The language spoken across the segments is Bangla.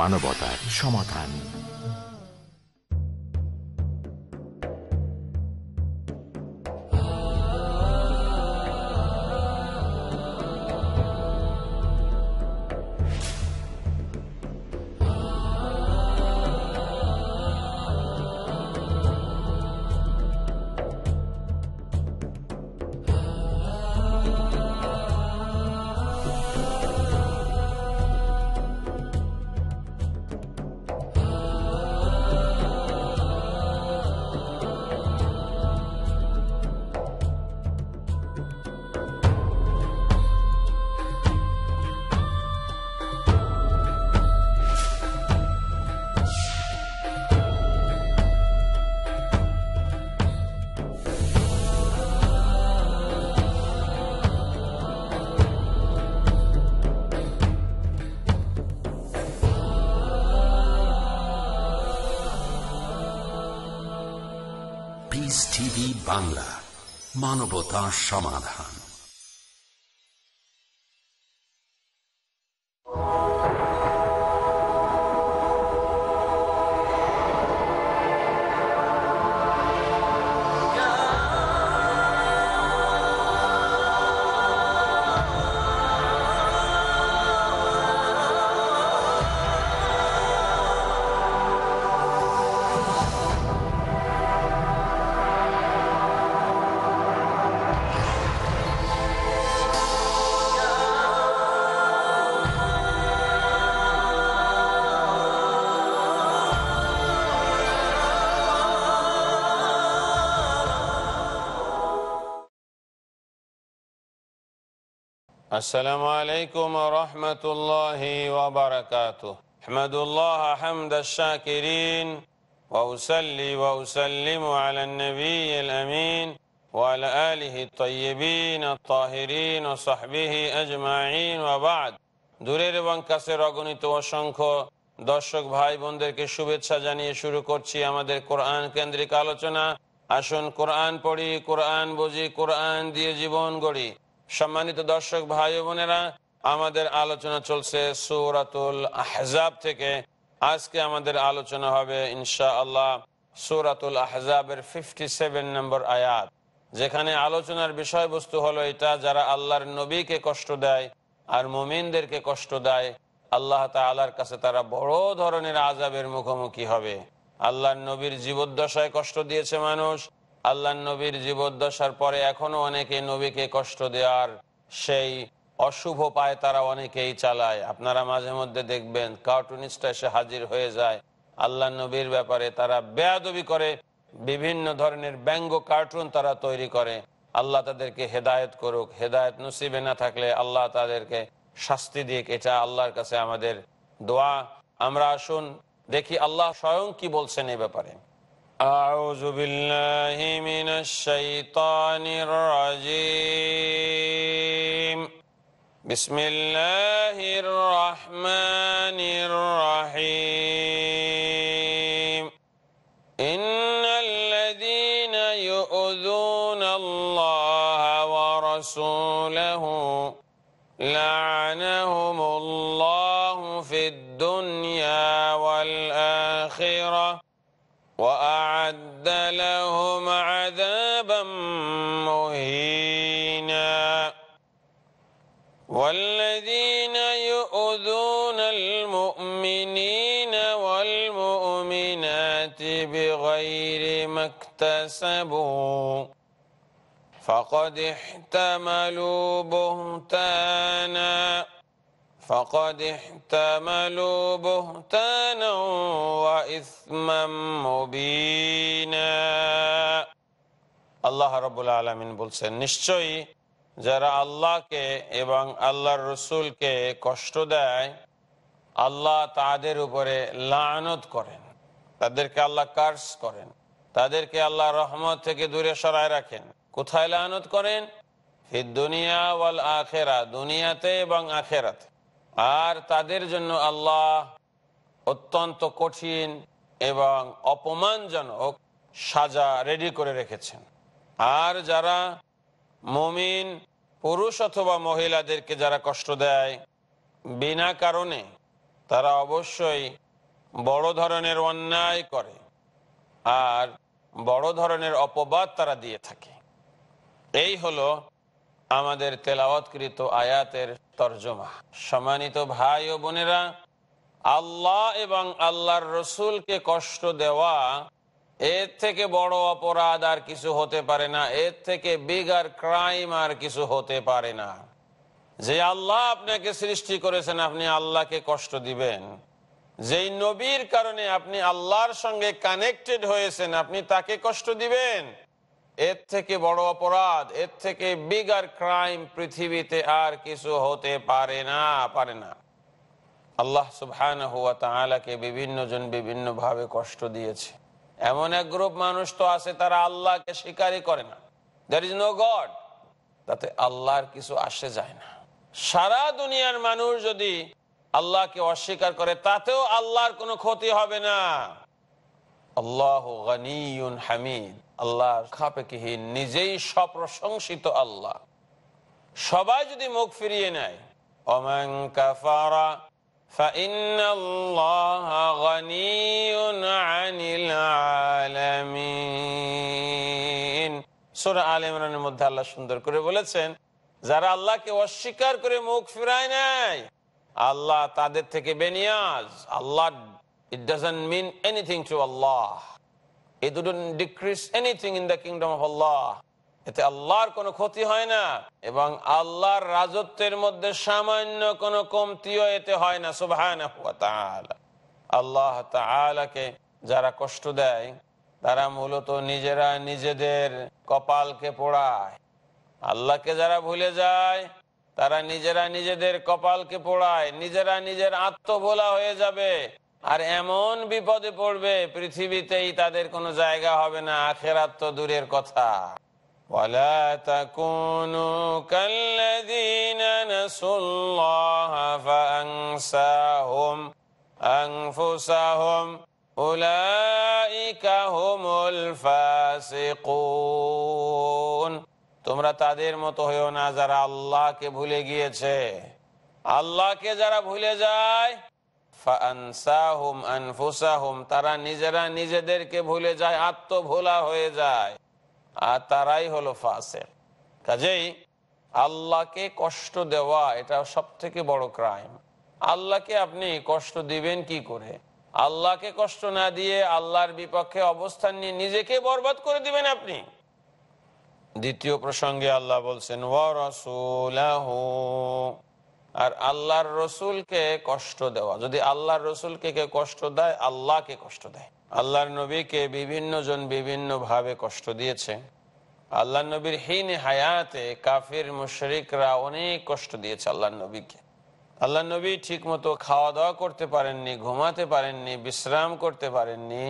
মানবতার সমাধান বাংলা মানবতা সমাধান আসসালামু আলাইকুম রহমতুল্লাহ وبركاته احمد الله حمد الشاكرين وأسلي وأسلم على النبي الأمين وعلى آله الطيبين الطاهرين وصحبه أجمعين وبعد দূরের এবং কাছের অগণিত অসংখ্য দর্শক ভাই বোনদেরকে শুভেচ্ছা জানিয়ে শুরু করছি আমাদের কোরআন কেন্দ্রিক আলোচনা আসুন কোরআন পড়ি কোরআন বুঝি কোরআন দিয়ে জীবন গড়ি সম্মানিত দর্শক ভাই বোনেরা আমাদের আলোচনা চলছে সৌরাতুল আহজাব থেকে আজকে আমাদের আলোচনা হবে ইনশা আল্লাহ সৌরাতুল আহজাবের ফিফটি সেভেন নম্বর আয়াত যেখানে আলোচনার বিষয়বস্তু হলো এটা যারা আল্লাহর নবীকে কষ্ট দেয় আর মোমিনদেরকে কষ্ট দেয় আল্লাহ তালার কাছে তারা বড় ধরনের আজাবের মুখোমুখি হবে আল্লাহর নবীর জীবদ্দশায় কষ্ট দিয়েছে মানুষ আল্লাহ নবীর জীবদ্দশার পরে এখনো অনেকে নবীকে কষ্ট দেওয়ার সেই অশুভ পায় তারা অনেকেই চালায় আপনারা মাঝে মধ্যে দেখবেন কার্টুনিস্টরা এসে হাজির হয়ে যায় আল্লাহ নবীর ব্যাপারে তারা বেয়াদবি করে বিভিন্ন ধরনের ব্যঙ্গ কার্টুন তারা তৈরি করে আল্লাহ তাদেরকে হেদায়ত করুক হেদায়ত নসিবে না থাকলে আল্লাহ তাদেরকে শাস্তি দিক এটা আল্লাহর কাছে আমাদের দোয়া আমরা আসুন দেখি আল্লাহ স্বয়ং কি বলছেন এই ব্যাপারে أعوذ بالله من الشيطان الرجيم بسم الله الرحمن الرحيم إن الذين يؤذون الله ورسوله لعنهم الله في الدنيا والآخرة وآخرة اكتسبوا فقد احتملوا بهتانا فقد احتملوا بهتانا وإثما مبينا আল্লাহ রবুল আলমিন বলছেন নিশ্চয়ই যারা আল্লাহকে এবং আল্লাহর রসুলকে কষ্ট দেয় আল্লাহ তাদের উপরে লানত করেন তাদেরকে আল্লাহ কার্স করেন তাদেরকে আল্লাহ রহমত থেকে দূরে সরায় রাখেন কোথায় লানত করেন দুনিয়া ওয়াল আখেরা দুনিয়াতে এবং আখেরাতে আর তাদের জন্য আল্লাহ অত্যন্ত কঠিন এবং অপমানজনক সাজা রেডি করে রেখেছেন আর যারা মমিন পুরুষ অথবা মহিলাদেরকে যারা কষ্ট দেয় বিনা কারণে তারা অবশ্যই বড় ধরনের অন্যায় করে আর বড় ধরনের অপবাদ তারা দিয়ে থাকে এই হলো আমাদের তেলাওয়াতকৃত আয়াতের তর্জমা সম্মানিত ভাই ও বোনেরা আল্লাহ এবং আল্লাহর রসুলকে কষ্ট দেওয়া এর থেকে বড় অপরাধ আর কিছু হতে পারে না এর থেকে বিগার ক্রাইম আর কিছু হতে পারে না যে আল্লাহ আপনাকে সৃষ্টি করেছেন আপনি আল্লাহকে কষ্ট দিবেন যেই নবীর কারণে আপনি আল্লাহর সঙ্গে কানেক্টেড হয়েছেন আপনি তাকে কষ্ট দিবেন এর থেকে বড় অপরাধ এর থেকে বিগার ক্রাইম পৃথিবীতে আর কিছু হতে পারে না পারে না আল্লাহ সুহান হুয়া তাহলে বিভিন্ন জন বিভিন্ন ভাবে কষ্ট দিয়েছে এমন এক গ্রুপ মানুষ তো আছে তারা আল্লাহকে স্বীকারই করে না দ্যার ইজ নো গড তাতে আল্লাহর কিছু আসে যায় না সারা দুনিয়ার মানুষ যদি আল্লাহকে অস্বীকার করে তাতেও আল্লাহর কোনো ক্ষতি হবে না আল্লাহ হামিদ আল্লাহ খাপেকিহীন নিজেই সপ্রশংসিত আল্লাহ সবাই যদি মুখ ফিরিয়ে নেয় মধ্যে আল্লাহ সুন্দর করে বলেছেন যারা আল্লাহকে অস্বীকার করে মুখ ফিরায় নাই আল্লাহ তাদের থেকে বেনিয়াজ আল্লাহ it doesn't mean anything to আল্লাহ ডিক্রিজ এনিথিং ইন কিংডম আল্লাহর ক্ষতি হয় না এবং আল্লাহর রাজত্বের মধ্যে সামান্য কমতিও এতে হয় না আল্লাহ যারা কষ্ট দেয় তারা মূলত নিজেরা নিজেদের কপালকে পোড়ায় আল্লাহকে যারা ভুলে যায় তারা নিজেরা নিজেদের কপালকে পোড়ায় নিজেরা নিজের আত্মভোলা হয়ে যাবে আর এমন বিপদে পড়বে পৃথিবীতেই তাদের কোনো জায়গা হবে না আখের আত্ম দূরের কথা ولا تكونوا كالذين তোমরা তাদের মতো হয়েও না যারা আল্লাহকে ভুলে গিয়েছে আল্লাহকে যারা ভুলে যায় তারা নিজেরা নিজেদেরকে ভুলে যায় আত্মভোলা হয়ে যায় আর তারাই হলো ফাসের কাজেই আল্লাহকে কষ্ট দেওয়া এটা সব থেকে বড় ক্রাইম আল্লাহকে আপনি কষ্ট দিবেন কি করে আল্লাহকে কষ্ট না দিয়ে আল্লাহর বিপক্ষে অবস্থান নিয়ে নিজেকে বরবাদ করে দিবেন আপনি দ্বিতীয় প্রসঙ্গে আল্লাহ বলছেন আর আল্লাহর রসুলকে কষ্ট দেওয়া যদি আল্লাহর রসুলকে কে কষ্ট দেয় আল্লাহকে কষ্ট দেয় আল্লাহর নবীকে বিভিন্ন জন বিভিন্ন ভাবে কষ্ট দিয়েছে আল্লাহ নবীর হীন হায়াতে কাফির মুশরিকরা অনেক কষ্ট দিয়েছে আল্লাহ নবীকে আল্লাহ নবী ঠিক মতো খাওয়া দাওয়া করতে পারেননি ঘুমাতে পারেননি বিশ্রাম করতে পারেননি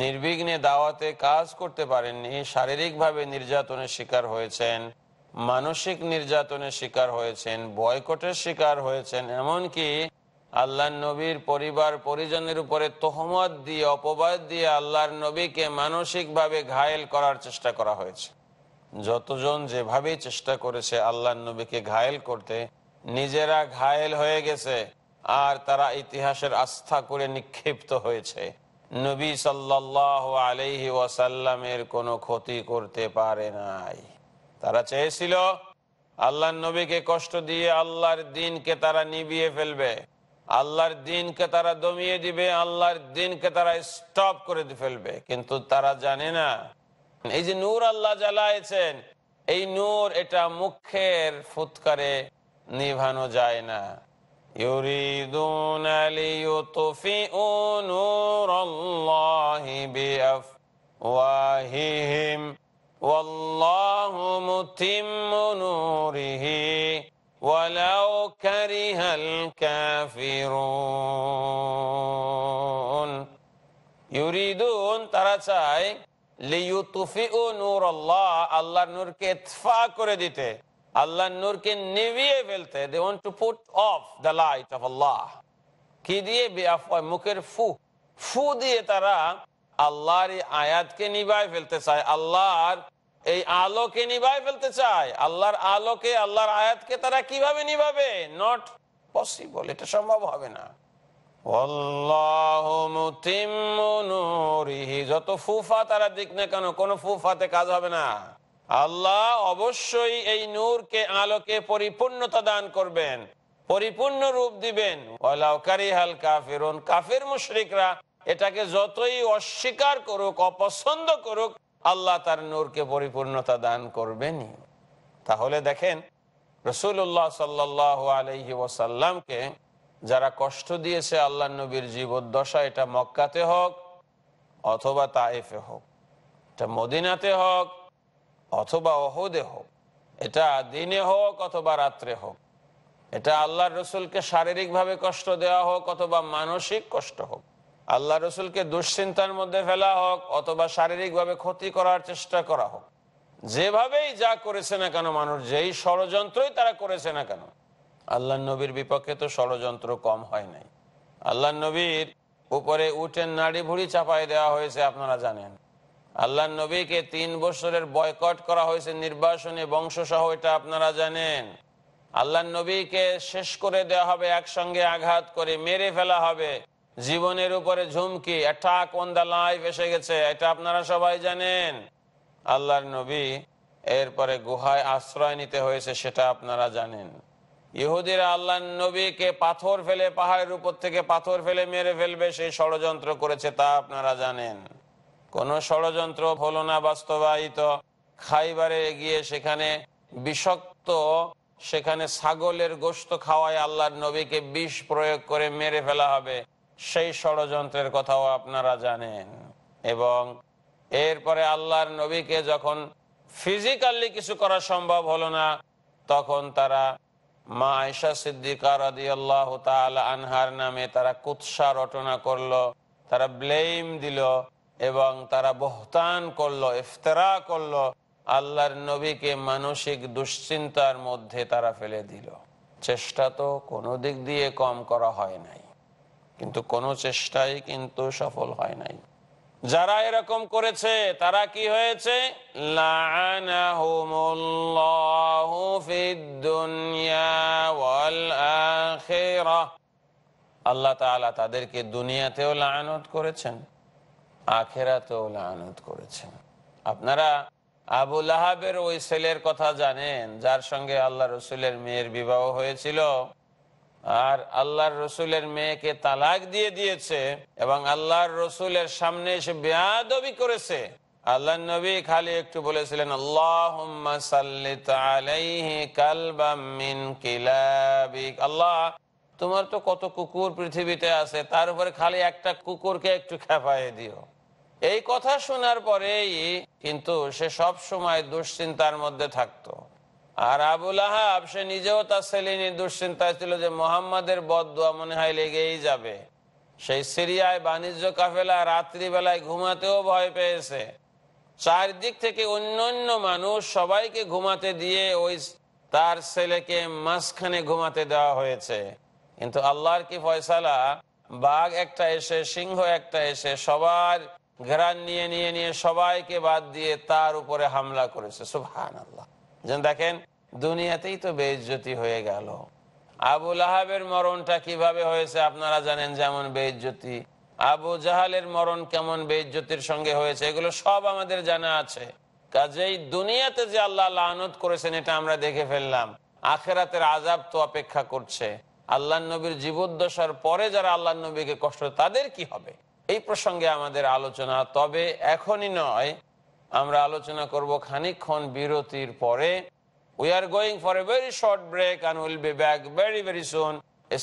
নির্বিঘ্নে দাওয়াতে কাজ করতে পারেননি শারীরিকভাবে নির্যাতনের শিকার হয়েছেন মানসিক নির্যাতনের শিকার হয়েছেন বয়কটের শিকার হয়েছেন এমনকি আল্লাহ নবীর পরিবার পরিজনের উপরে তহমত দিয়ে অপবাদ দিয়ে আল্লাহর নবীকে মানসিকভাবে ঘায়েল করার চেষ্টা করা হয়েছে যতজন যেভাবে চেষ্টা করেছে আল্লাহ নবীকে ঘায়েল করতে নিজেরা ঘায়েল হয়ে গেছে আর তারা ইতিহাসের আস্থা করে নিক্ষিপ্ত হয়েছে নবী সাল্লাহ আলহি ওয়াসাল্লামের কোনো ক্ষতি করতে পারে নাই তারা চেয়েছিল আল্লাহ নবীকে কষ্ট দিয়ে আল্লাহর দিনকে তারা নিবিয়ে ফেলবে আল্লাহর দিনকে তারা দমিয়ে দিবে আল্লাহর দিনকে তারা স্টপ করে ফেলবে কিন্তু তারা জানে না এই যে নূর আল্লাহ জ্বালাইছেন এই নূর এটা মুখের ফুৎকারে নিভানো যায় না يريدون ليطفئوا نور الله بأفواههم والله متم نوره ولو كره الكافرون يريدون ترى ليطفئوا نور الله الله نور নূরকে ইতফা আল্লাহ নূরকে নিভিয়ে ফেলতে they want to put off the light of আল্লাহ কি দিয়ে মুখের ফু ফু দিয়ে তারা আল্লাহর এই আয়াতকে নিভায় ফেলতে চায় আল্লাহর এই আলোকে নিভায় ফেলতে চায় আল্লাহর আলোকে আল্লাহর আয়াতকে তারা কিভাবে নিভাবে নট পসিবল এটা সম্ভব হবে না যত ফুফা তারা দিক না কেন কোনো ফুফাতে কাজ হবে না আল্লাহ অবশ্যই এই নূরকে আলোকে পরিপূর্ণতা দান করবেন পরিপূর্ণ রূপ দিবেন কাফের মুশরিকরা এটাকে যতই অস্বীকার করুক অপছন্দ করুক আল্লাহ তার নূরকে পরিপূর্ণতা দান করবেনি তাহলে দেখেন রসুল্লাহ সাল্লাহ আলহি যারা কষ্ট দিয়েছে আল্লাহ নবীর জীবদ্দশা এটা মক্কাতে হোক অথবা তাইফে হোক এটা মদিনাতে হোক অথবা অহদে হোক এটা দিনে হোক অথবা রাত্রে হোক এটা আল্লাহ রসুলকে শারীরিকভাবে কষ্ট দেওয়া হোক অথবা মানসিক কষ্ট হোক আল্লাহ রসুলকে দুশ্চিন্তার মধ্যে ফেলা হোক অথবা শারীরিকভাবে ক্ষতি করার চেষ্টা করা হোক যেভাবেই যা করেছে না কেন মানুষ যেই ষড়যন্ত্রই তারা করেছে না কেন আল্লাহ নবীর বিপক্ষে তো ষড়যন্ত্র কম হয় নাই আল্লাহ নবীর উপরে উঠেন নাড়ি ভুড়ি চাপাই দেওয়া হয়েছে আপনারা জানেন আল্লাহ নবীকে তিন বছরের বয়কট করা হয়েছে নির্বাসনে সহ এটা আপনারা জানেন আল্লাহ নবীকে শেষ করে দেওয়া হবে একসঙ্গে আঘাত করে মেরে ফেলা হবে জীবনের উপরে ঝুমকি লাইফ এসে গেছে এটা আপনারা সবাই জানেন আল্লাহর নবী এরপরে গুহায় আশ্রয় নিতে হয়েছে সেটা আপনারা জানেন ইহুদিরা আল্লাহ নবীকে পাথর ফেলে পাহাড়ের উপর থেকে পাথর ফেলে মেরে ফেলবে সেই ষড়যন্ত্র করেছে তা আপনারা জানেন কোনো ষড়যন্ত্র হলো না বাস্তবায়িত খাইবারে গিয়ে সেখানে বিষক্ত সেখানে ছাগলের গোস্ত খাওয়ায় আল্লাহর নবীকে বিষ প্রয়োগ করে মেরে ফেলা হবে সেই ষড়যন্ত্রের কথাও আপনারা জানেন এবং এরপরে আল্লাহর নবীকে যখন ফিজিক্যালি কিছু করা সম্ভব হলো না তখন তারা মা আয়সা সিদ্দিকা রাজি আল্লাহ আনহার নামে তারা কুৎসা রটনা করলো তারা ব্লেম দিল এবং তারা বহতান করলো ইফতারা করলো আল্লাহর নবীকে মানসিক দুশ্চিন্তার মধ্যে তারা ফেলে দিল চেষ্টা তো কোনো দিক দিয়ে কম করা হয় নাই কিন্তু কোনো চেষ্টাই কিন্তু সফল হয় নাই যারা এরকম করেছে তারা কি হয়েছে আল্লাহ তাদেরকে দুনিয়াতেও লায়নত করেছেন আখেরাতেও লানত করেছেন আপনারা আবু লাহাবের ওই ছেলের কথা জানেন যার সঙ্গে আল্লাহ রসুলের মেয়ের বিবাহ হয়েছিল আর আল্লাহর রসুলের মেয়েকে তালাক দিয়ে দিয়েছে এবং আল্লাহর রসুলের সামনে এসে বেয়াদবি করেছে আল্লাহ নবী খালি একটু বলেছিলেন আল্লাহ আল্লাহ তোমার তো কত কুকুর পৃথিবীতে আছে তার উপরে খালি একটা কুকুরকে একটু খেপাই দিও এই কথা শোনার পরেই কিন্তু সে সব সময় দুশ্চিন্তার মধ্যে থাকতো আর আবুল আহাব সে নিজেও তার সেলিনি দুশ্চিন্তায় ছিল যে মোহাম্মদের বদুয়া মনে হয় লেগেই যাবে সেই সিরিয়ায় বাণিজ্য কাফেলা রাত্রিবেলায় ঘুমাতেও ভয় পেয়েছে চারদিক থেকে অন্য অন্য মানুষ সবাইকে ঘুমাতে দিয়ে ওই তার ছেলেকে মাঝখানে ঘুমাতে দেওয়া হয়েছে কিন্তু আল্লাহর কি ফয়সালা বাঘ একটা এসে সিংহ একটা এসে সবার ঘেরান নিয়ে নিয়ে নিয়ে সবাইকে বাদ দিয়ে তার উপরে হামলা করেছে সুফহান আল্লাহ যেন দেখেন দুনিয়াতেই তো বেইজ্জতি হয়ে গেল আবু আহাবের মরণটা কিভাবে হয়েছে আপনারা জানেন যেমন বেইজ্জতি আবু জাহালের মরণ কেমন বেইজ্জতির সঙ্গে হয়েছে এগুলো সব আমাদের জানা আছে কাজেই দুনিয়াতে যে আল্লাহ লানত করেছেন এটা আমরা দেখে ফেললাম আখেরাতের আজাব তো অপেক্ষা করছে আল্লাহ নবীর জীবদ্দশার পরে যারা আল্লাহ নবীকে কষ্ট তাদের কি হবে এই প্রসঙ্গে আমাদের আলোচনা তবে এখনই নয় আমরা আলোচনা করব খানিক্ষণ বিরতির পরে we are going for a very short break and we'll be back very very soon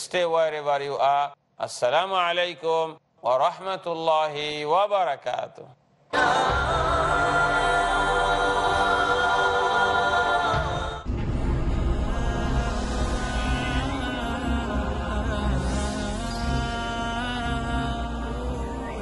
stay wherever you are আসসালামু আলাইকুম ও ওয়া ওবরাকাত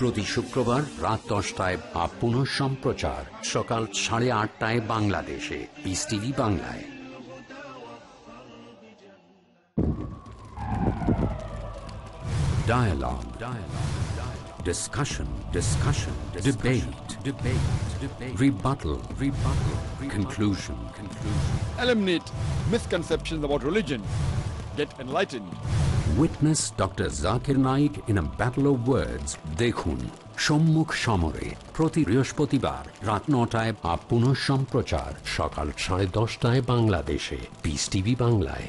প্রতি শুক্রবার রাত দশটায় বা পুনঃ সম্প্রচার সকাল সাড়ে আটটায় বাংলাদেশে পিস টিভি বাংলায় Dialogue. Dialogue. Dialogue. Discussion. Discussion. Discussion. Debate. Debate. Debate. rebuttal, Rebuttal. Rebuttal. Conclusion. Conclusion. Eliminate misconceptions about religion. Get enlightened. Witness doctor Zakir Naik in a battle of words. দেখুন সম্মুখ সমরে প্রতি বৃহস্পতিবার রাত নটায় আপ পুনঃ সম্প্রচার সকাল সাড়ে দশটায় বাংলাদেশে পিস টিভি বাংলায়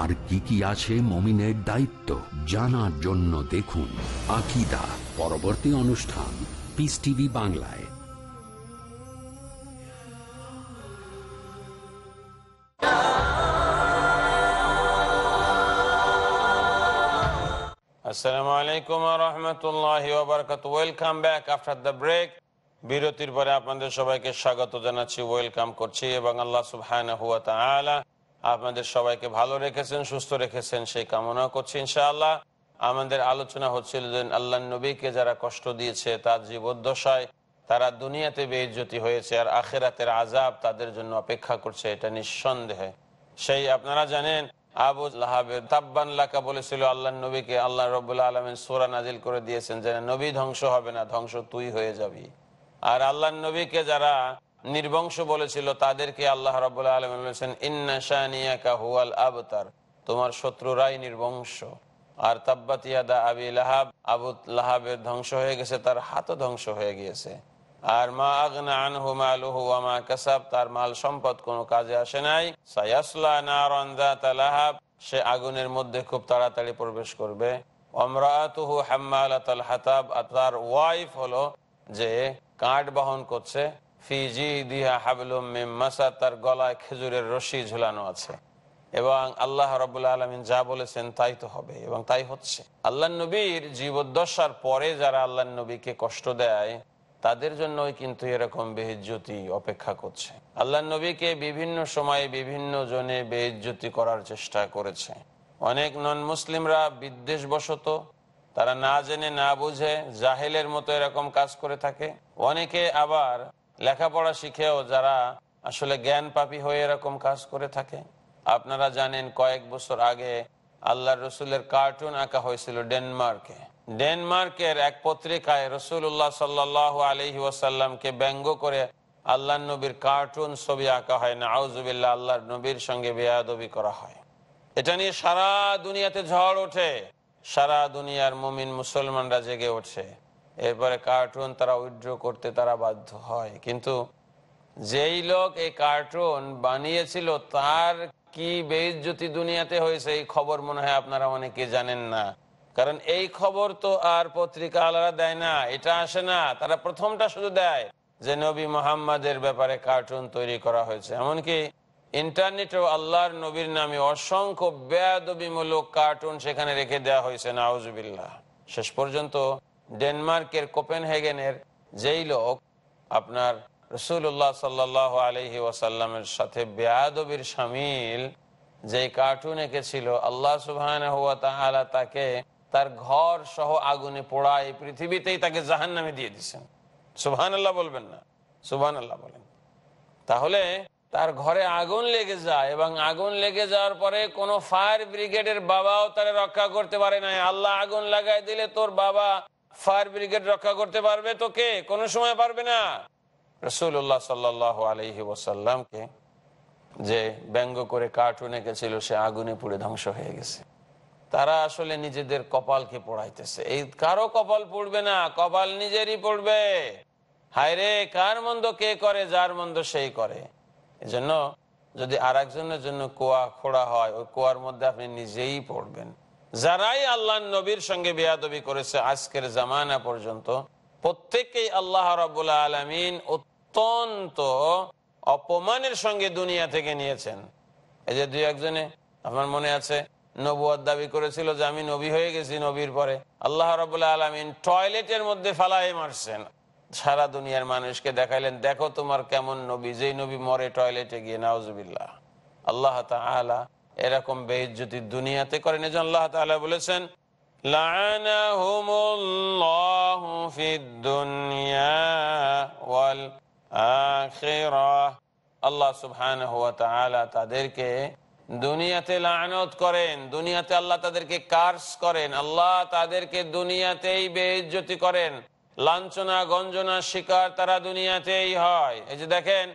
আর কি কি আছে মমিনের দায়িত্ব জানার জন্য দেখুন আকিদা পরবর্তী অনুষ্ঠান পিস টিভি বাংলায় আসসালামু আলাইকুম রহমতুল্লাহ welcome back after the break বিরতির পরে আপনাদের সবাইকে স্বাগত জানাচ্ছি ওয়েলকাম করছি এবং আল্লাহ সুবহান হুয়া তালা আপনাদের সবাইকে ভালো রেখেছেন সুস্থ রেখেছেন সেই কামনা করছি ইনশাআল্লাহ আমাদের আলোচনা হচ্ছিল আল্লাহ নবীকে যারা কষ্ট দিয়েছে তার জীবদ্দশায় তারা দুনিয়াতে বেইজ্জতি হয়েছে আর আখেরাতের আজাব তাদের জন্য অপেক্ষা করছে এটা নিঃসন্দেহে সেই আপনারা জানেন আবু লাহাবের তাব্বান লাকা বলেছিল আল্লাহ নবীকে আল্লাহ রবাহ আলমিন সোরা নাজিল করে দিয়েছেন যে নবী ধ্বংস হবে না ধ্বংস তুই হয়ে যাবি আর আল্লাহ নবীকে যারা নির্বংশ বলেছিল তাদেরকে আল্লাহ রবাহ আলম বলেছেন ইন্না শাহিয়াকা হুয়াল আবতার তোমার শত্রুরাই নির্বংশ আর তাব্বাতিয়াদা আবি লাহাব আবু লাহাবের ধ্বংস হয়ে গেছে তার হাতও ধ্বংস হয়ে গিয়েছে আর মা আগনা আনহু মালুহু আমা কাসাব তার মাল সম্পদ কোনো কাজে আসে নাই সায়াসলা নারন্দা তালাহাব সে আগুনের মধ্যে খুব তাড়াতাড়ি প্রবেশ করবে অমরাতুহু হাম্মালাতাল হাতাব আর তার ওয়াইফ হলো যে কাঠ বহন করছে তার গলায় খেজুরের রশি ঝুলানো আছে এবং আল্লাহ রব আলমিন যা বলেছেন তাই তো হবে এবং তাই হচ্ছে আল্লাহ নবীর জীবদ্দশার পরে যারা আল্লাহ নবীকে কষ্ট দেয় তাদের জন্য কিন্তু এরকম বেহিজ্যতি অপেক্ষা করছে আল্লাহ নবীকে বিভিন্ন সময়ে বিভিন্ন জনে বেহিজ্যতি করার চেষ্টা করেছে অনেক নন মুসলিমরা বিদ্বেষবশত তারা না জেনে না বুঝে জাহেলের মতো এরকম কাজ করে থাকে অনেকে আবার লেখাপড়া শিখেও যারা আসলে জ্ঞান পাপি হয়ে এরকম কাজ করে থাকে আপনারা জানেন কয়েক বছর আগে আল্লাহ রসুলের কার্টুন আঁকা হয়েছিল ডেনমার্কে ডেনমার্কের এক পত্রিকায় রসুল্লাহ সাল্লাহ আলহি ওয়াসাল্লামকে ব্যঙ্গ করে আল্লাহ নবীর কার্টুন ছবি আঁকা হয় না আউজুবিল্লা আল্লাহ নবীর সঙ্গে বেয়াদবি করা হয় এটা নিয়ে সারা দুনিয়াতে ঝড় ওঠে সারা দুনিয়ার মুমিন মুসলমানরা জেগে ওঠে এরপরে কার্টুন তারা উইথড্র করতে তারা বাধ্য হয় কিন্তু যেই লোক এই কার্টুন বানিয়েছিল তার কি বেজ্যোতি দুনিয়াতে হয়েছে এই খবর মনে হয় আপনারা অনেকে জানেন না কারণ এই খবর তো আর পত্রিকা আলারা দেয় না এটা আসে না তারা প্রথমটা শুধু দেয় যে নবী মোহাম্মদের ব্যাপারে কার্টুন তৈরি করা হয়েছে এমনকি ইন্টারনেটেও আল্লাহর নবীর নামে অসংখ্য ব্যয়দবিমূলক কার্টুন সেখানে রেখে দেওয়া হয়েছে না নাউজবিল্লা শেষ পর্যন্ত ডেনমার্কের কোপেনহেগেনের যেই লোক আপনার রসুল্লাহ সাল্লাহ আলহি ওয়াসাল্লামের সাথে বেয়াদবির সামিল যে কার্টুন এঁকেছিল আল্লাহ সুবাহ তাকে তার ঘর সহ আগুনে পোড়া এই পৃথিবীতেই তাকে জাহান নামে দিয়ে দিচ্ছেন সুবহান আল্লাহ বলবেন না সুবহান আল্লাহ বলেন তাহলে তার ঘরে আগুন লেগে যায় এবং আগুন লেগে যাওয়ার পরে কোনো ফায়ার ব্রিগেডের বাবাও তারা রক্ষা করতে পারে না আল্লাহ আগুন লাগাই দিলে তোর বাবা ফায়ার ব্রিগেড রক্ষা করতে পারবে তো কে কোনো সময় পারবে না রসুল্লাহ সাল্লাহ আলহি ওসাল্লামকে যে ব্যঙ্গ করে কার্টুন এঁকেছিল সে আগুনে পুড়ে ধ্বংস হয়ে গেছে তারা আসলে নিজেদের কপালকে পড়াইতেছে এই কারো কপাল পড়বে না কপাল নিজেরই পড়বে হায়রে কার মন্দ কে করে যার মন্দ সেই করে এজন্য যদি আর জন্য কুয়া খোড়া হয় ওই কুয়ার মধ্যে আপনি নিজেই পড়বেন যারাই আল্লাহ নবীর সঙ্গে বেয়াদবি করেছে আজকের জামানা পর্যন্ত প্রত্যেকেই আল্লাহ রাবুল্লা আলমিন অত্যন্ত অপমানের সঙ্গে দুনিয়া থেকে নিয়েছেন এই যে দুই একজনে আমার মনে আছে নবুয়ার দাবি করেছিল যে আমি নবী হয়ে গেছি নবীর পরে আল্লাহ রাবুল্লা আলমিন টয়লেটের মধ্যে ফালাই মারছেন সারা দুনিয়ার মানুষকে দেখাইলেন দেখো তোমার কেমন নবী যেই নবী মরে টয়লেটে গিয়ে নাওজবিল্লা আল্লাহ তালা এরকম বেইজ্জতি দুনিয়াতে করেন এজন আল্লাহ তালা বলেছেন দুনিয়াতে করেন দুনিয়াতে আল্লাহ তাদেরকে করেন আল্লাহ তাদেরকে দুনিয়াতেই বেইজ্জতি করেন লাঞ্ছনা গঞ্জনা শিকার তারা দুনিয়াতেই হয় এই যে দেখেন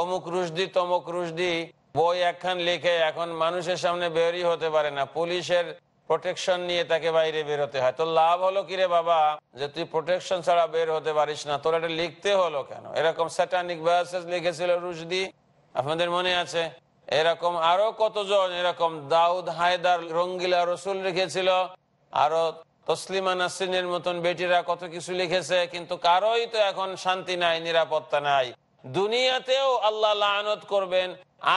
অমুক রুশদি তমুক রুশদি বই একখান লিখে এখন মানুষের সামনে বেরই হতে পারে না পুলিশের প্রোটেকশন নিয়ে তাকে বাইরে বেরোতে হয় তো লাভ হলো কি রে বাবা যে তুই প্রোটেকশন ছাড়া বের হতে পারিস না তোর এটা লিখতে হলো কেন এরকম স্যাটানিক ভার্সেস লিখেছিল রুশদি আপনাদের মনে আছে এরকম আরো কতজন এরকম দাউদ হায়দার রঙ্গিলা রসুল লিখেছিল আরো তসলিমা নাসরিনের মতন বেটিরা কত কিছু লিখেছে কিন্তু কারোই তো এখন শান্তি নাই নিরাপত্তা নাই দুনিয়াতেও আল্লাহ লানত করবেন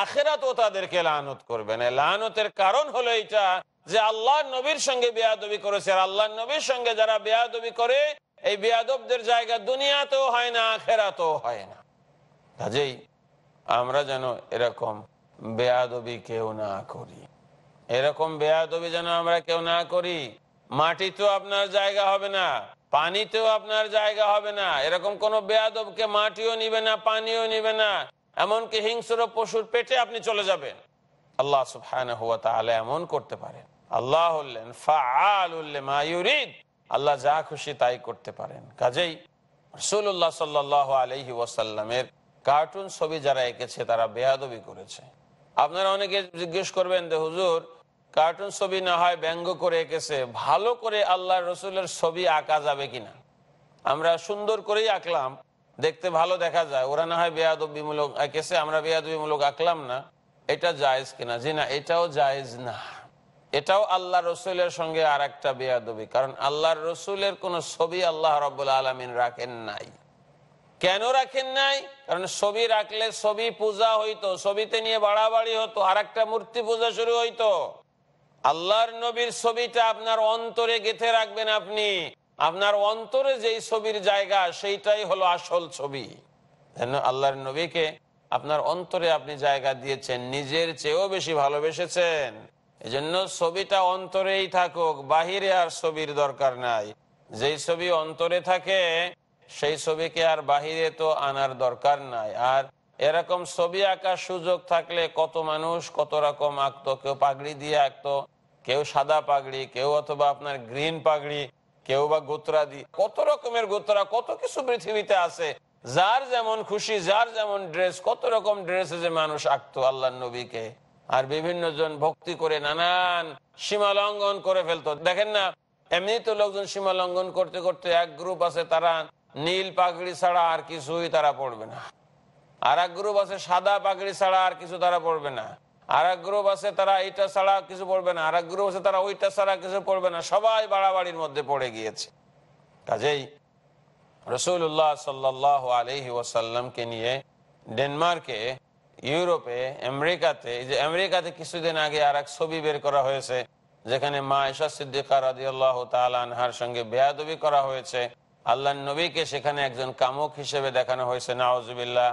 আখেরাত ও তাদেরকে লানত করবে না লানতের কারণ হলো এটা যে আল্লাহ নবীর সঙ্গে বেয়াদবি করেছে আর আল্লাহ নবীর সঙ্গে যারা বেয়াদবি করে এই বেয়াদবদের জায়গা দুনিয়াতেও হয় না আখেরাতেও হয় না কাজেই আমরা যেন এরকম বেয়াদবি কেউ না করি এরকম বেয়াদবি যেন আমরা কেউ না করি মাটিতেও আপনার জায়গা হবে না পানিতেও আপনার জায়গা হবে না এরকম কোন বেয়াদবকে মাটিও নিবে না পানিও নিবে না এমনকি হিংস্র পশুর পেটে আপনি চলে যাবেন আল্লাহ সুফান হুয়া তাহলে এমন করতে পারেন আল্লাহ হলেন ফাউরিদ আল্লাহ যা খুশি তাই করতে পারেন কাজেই রসুল্লাহ সাল্লাহ আলহি ওয়াসাল্লামের কার্টুন ছবি যারা এঁকেছে তারা বেহাদবি করেছে আপনারা অনেকে জিজ্ঞেস করবেন যে হুজুর কার্টুন ছবি না হয় ব্যঙ্গ করে এঁকেছে ভালো করে আল্লাহ রসুলের ছবি আঁকা যাবে কিনা আমরা সুন্দর করেই আঁকলাম দেখতে ভালো দেখা যায় ওরা না হয় বেয়াদবিমূলক কেসে আমরা বেয়াদবিমূলক আঁকলাম না এটা জায়েজ কিনা জি না এটাও জায়েজ না এটাও আল্লাহ রসুলের সঙ্গে আর একটা বেয়াদবি কারণ আল্লাহ রসুলের কোন ছবি আল্লাহ রবাহ আলমিন রাখেন নাই কেন রাখেন নাই কারণ ছবি রাখলে ছবি পূজা হইতো ছবিতে নিয়ে বাড়াবাড়ি হতো আর একটা মূর্তি পূজা শুরু হইতো আল্লাহর নবীর ছবিটা আপনার অন্তরে গেথে রাখবেন আপনি আপনার অন্তরে যেই ছবির জায়গা সেইটাই হলো আসল ছবি আল্লাহর নবীকে আপনার অন্তরে আপনি জায়গা দিয়েছেন নিজের চেয়েও বেশি ভালোবেসেছেন এই জন্য ছবিটা অন্তরেই থাকুক বাহিরে আর ছবির দরকার নাই যেই ছবি অন্তরে থাকে সেই ছবিকে আর বাহিরে তো আনার দরকার নাই আর এরকম ছবি আঁকার সুযোগ থাকলে কত মানুষ কত রকম আঁকতো কেউ পাগড়ি দিয়ে আঁকতো কেউ সাদা পাগড়ি কেউ অথবা আপনার গ্রিন পাগড়ি কেউ বা গোত্রাদি কত রকমের গোত্রা কত কিছু পৃথিবীতে আছে যার যেমন খুশি যার যেমন ড্রেস কত রকম ড্রেসে যে মানুষ আঁকতো আল্লাহ নবীকে আর বিভিন্ন জন ভক্তি করে নানান সীমা লঙ্ঘন করে ফেলতো দেখেন না এমনি তো লোকজন সীমা লঙ্ঘন করতে করতে এক গ্রুপ আছে তারা নীল পাগড়ি ছাড়া আর কিছুই তারা পড়বে না আর এক গ্রুপ আছে সাদা পাগড়ি ছাড়া আর কিছু তারা পড়বে না আর এক গ্রুপ আছে তারা এইটা ছাড়া কিছু পড়বে না আর এক গ্রুপ আছে তারা ওইটা ছাড়া কিছু পড়বে না সবাই বাড়াবাড়ির মধ্যে পড়ে গিয়েছে কাজেই রসুল্লাহ সাল্লাহ আলহি ওয়াসাল্লামকে নিয়ে ডেনমার্কে ইউরোপে আমেরিকাতে এই যে আমেরিকাতে কিছুদিন আগে আর এক ছবি বের করা হয়েছে যেখানে মা ঈশা সিদ্দিকা রাজি আল্লাহ তালহার সঙ্গে বেয়াদবি করা হয়েছে আল্লাহ নবীকে সেখানে একজন কামুক হিসেবে দেখানো হয়েছে নওয়াজবিল্লা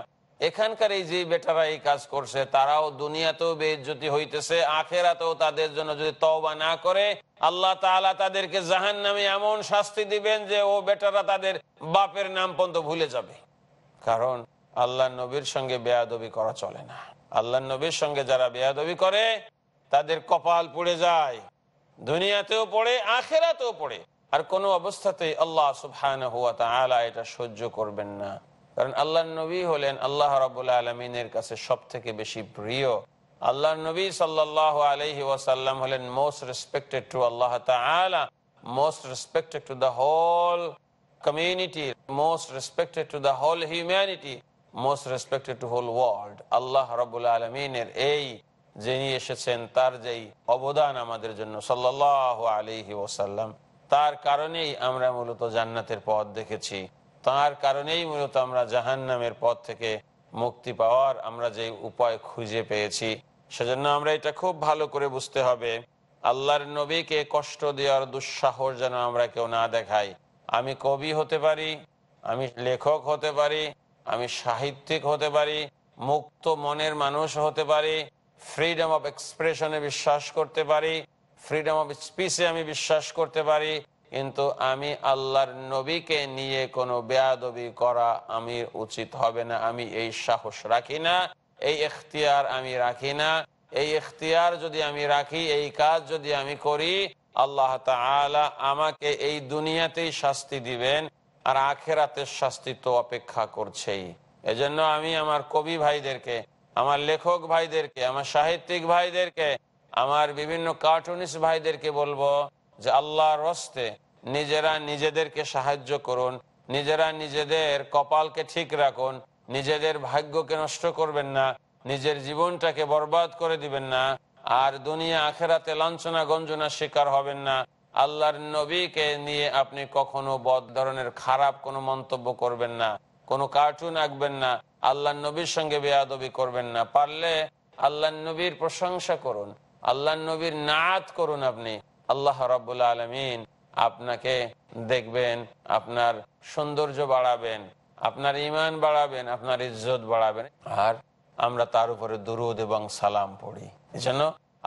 এখানকার এই যে বেটারা এই কাজ করছে তারাও দুনিয়াতেও বেজ্জতি হইতেছে আখেরাতেও তাদের জন্য যদি তওবা না করে আল্লাহ তাআলা তাদেরকে জাহান নামে এমন শাস্তি দিবেন যে ও বেটারা তাদের বাপের নাম পর্যন্ত ভুলে যাবে কারণ আল্লাহ নবীর সঙ্গে বেয়াদবি করা চলে না আল্লাহ নবীর সঙ্গে যারা বেয়াদবি করে তাদের কপাল পড়ে যায় দুনিয়াতেও পড়ে আখেরাতেও পড়ে আর কোনো অবস্থাতেই আল্লাহ সুবহান হুয়া তা আলা এটা সহ্য করবেন না কারণ আল্লাহ নবী হলেন আল্লাহ রাবুল্লা আলমিনের কাছে সব থেকে বেশি প্রিয় আল্লাহ নবী সাল্লাহ আলহি ওয়াসাল্লাম হলেন মোস্ট রেসপেক্টেড টু আল্লাহ most respected to the whole community most respected to the whole humanity most respected to whole world আল্লাহ রাবুল্লা আলমিনের এই যিনি এসেছেন তার যেই অবদান আমাদের জন্য সাল্লাহ আলহি ওসাল্লাম তার কারণেই আমরা মূলত জান্নাতের পথ দেখেছি তার কারণেই মূলত আমরা জাহান নামের পথ থেকে মুক্তি পাওয়ার আমরা যে উপায় খুঁজে পেয়েছি সেজন্য আমরা এটা খুব ভালো করে বুঝতে হবে আল্লাহর নবীকে কষ্ট দেওয়ার দুঃসাহস যেন আমরা কেউ না দেখাই আমি কবি হতে পারি আমি লেখক হতে পারি আমি সাহিত্যিক হতে পারি মুক্ত মনের মানুষ হতে পারি ফ্রিডম অফ এক্সপ্রেশনে বিশ্বাস করতে পারি ফ্রিডম অফ স্পিচে আমি বিশ্বাস করতে পারি কিন্তু আমি আল্লাহর নবীকে নিয়ে কোনো বেয়াদবি করা আমি উচিত হবে না আমি এই সাহস রাখি না এই এখতিয়ার আমি রাখি না এই এখতিয়ার যদি আমি রাখি এই কাজ যদি আমি করি আল্লাহ তালা আমাকে এই দুনিয়াতেই শাস্তি দিবেন আর আখেরাতের শাস্তি তো অপেক্ষা করছেই এজন্য আমি আমার কবি ভাইদেরকে আমার লেখক ভাইদেরকে আমার সাহিত্যিক ভাইদেরকে আমার বিভিন্ন কার্টুনিস্ট ভাইদেরকে বলবো যে আল্লাহর হস্তে নিজেরা নিজেদেরকে সাহায্য করুন নিজেরা নিজেদের কপালকে ঠিক রাখুন নিজেদের ভাগ্যকে নষ্ট করবেন না নিজের জীবনটাকে বরবাদ করে দিবেন না আর দুনিয়া আখেরাতে লাঞ্ছনা গঞ্জনা শিকার হবেন না আল্লাহর নবীকে নিয়ে আপনি কখনো বদ ধরনের খারাপ কোনো মন্তব্য করবেন না কোনো কার্টুন আঁকবেন না আল্লাহ নবীর সঙ্গে বেয়াদবি করবেন না পারলে আল্লাহ নবীর প্রশংসা করুন আল্লাহ নবীর নাত করুন আপনি আল্লাহ রাবুল আলমিন আপনাকে দেখবেন আপনার সৌন্দর্য বাড়াবেন আপনার ইমান বাড়াবেন আপনার ইজ্জত বাড়াবেন আর আমরা তার উপরে দুরুদ এবং সালাম পড়ি এজন্য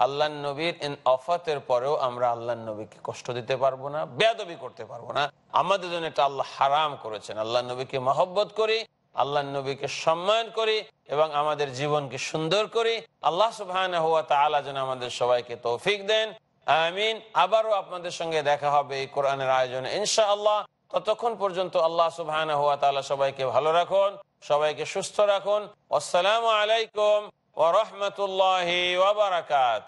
আল্লাহ নবীর অফাতের পরেও আমরা আল্লাহ নবীকে কষ্ট দিতে পারবো না বেদবি করতে পারবো না আমাদের জন্য এটা আল্লাহ হারাম করেছেন আল্লাহ নবীকে মহব্বত করি আল্লাহ নবীকে সম্মান করি এবং আমাদের জীবনকে সুন্দর করি আল্লাহ সুবাহ যেন আমাদের সবাইকে তৌফিক দেন আমিন আবারও আপনাদের সঙ্গে দেখা হবে এই কোরআনের আয়োজনে ইনশাআল্লাহ ততক্ষণ পর্যন্ত আল্লাহ সুবাহ সবাইকে ভালো রাখুন সবাইকে সুস্থ রাখুন আসসালামু আলাইকুম ও রহমতুল্লাহ ওবরাকাত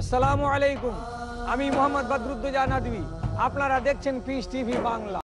আসসালামু আলাইকুম আমি মোহাম্মদ বদরুদ্দোজা নদী আপনারা দেখছেন পিস টিভি বাংলা